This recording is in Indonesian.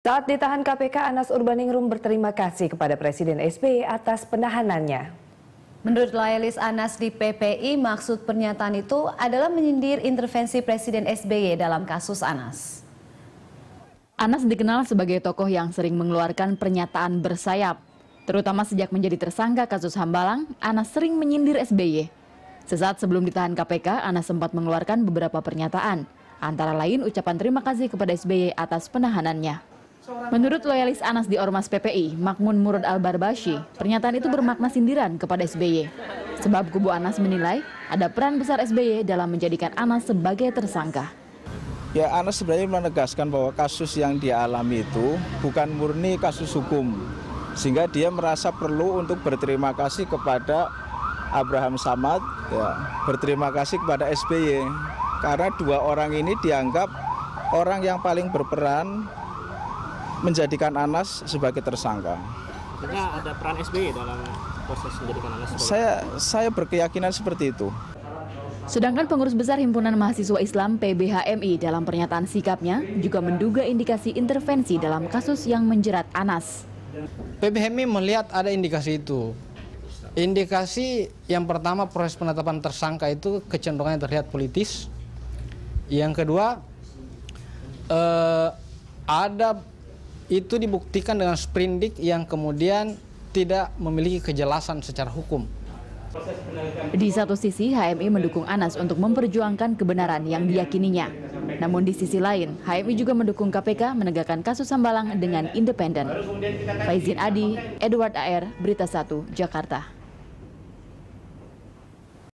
Saat ditahan KPK, Anas Urbaningrum berterima kasih kepada Presiden SBY atas penahanannya. Menurut loyalis Anas di PPI, maksud pernyataan itu adalah menyindir intervensi Presiden SBY dalam kasus Anas. Anas dikenal sebagai tokoh yang sering mengeluarkan pernyataan bersayap. Terutama sejak menjadi tersangka kasus Hambalang, Anas sering menyindir SBY. Sesaat sebelum ditahan KPK, Anas sempat mengeluarkan beberapa pernyataan. Antara lain ucapan terima kasih kepada SBY atas penahanannya. Menurut loyalis Anas di Ormas PPI, Makmun Murad Al-Barbashi, pernyataan itu bermakna sindiran kepada SBY. Sebab kubu Anas menilai ada peran besar SBY dalam menjadikan Anas sebagai tersangka. Ya Anas sebenarnya menegaskan bahwa kasus yang dialami itu bukan murni kasus hukum. Sehingga dia merasa perlu untuk berterima kasih kepada Abraham Samad, ya, berterima kasih kepada SBY. Karena dua orang ini dianggap orang yang paling berperan menjadikan Anas sebagai tersangka. Karena ada peran SBY dalam proses menjadikan Anas. Sebagai saya saya berkeyakinan seperti itu. Sedangkan pengurus besar Himpunan Mahasiswa Islam PBHMI dalam pernyataan sikapnya juga menduga indikasi intervensi dalam kasus yang menjerat Anas. PBHMI melihat ada indikasi itu. Indikasi yang pertama proses penetapan tersangka itu kecenderungannya terlihat politis. Yang kedua eh, ada itu dibuktikan dengan sprindik yang kemudian tidak memiliki kejelasan secara hukum. Di satu sisi, HMI mendukung Anas untuk memperjuangkan kebenaran yang diyakininya. Namun di sisi lain, HMI juga mendukung KPK menegakkan kasus Sambalang dengan independen. Faizin Adi, Edward AR, Berita 1, Jakarta.